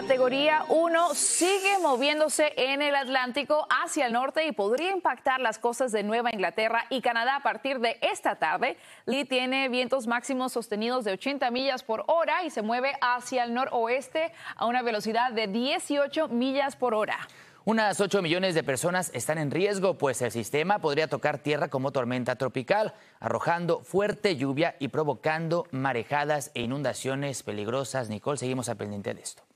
categoría 1 sigue moviéndose en el Atlántico hacia el norte y podría impactar las costas de Nueva Inglaterra y Canadá a partir de esta tarde. Lee tiene vientos máximos sostenidos de 80 millas por hora y se mueve hacia el noroeste a una velocidad de 18 millas por hora. Unas 8 millones de personas están en riesgo, pues el sistema podría tocar tierra como tormenta tropical, arrojando fuerte lluvia y provocando marejadas e inundaciones peligrosas. Nicole, seguimos al pendiente de esto.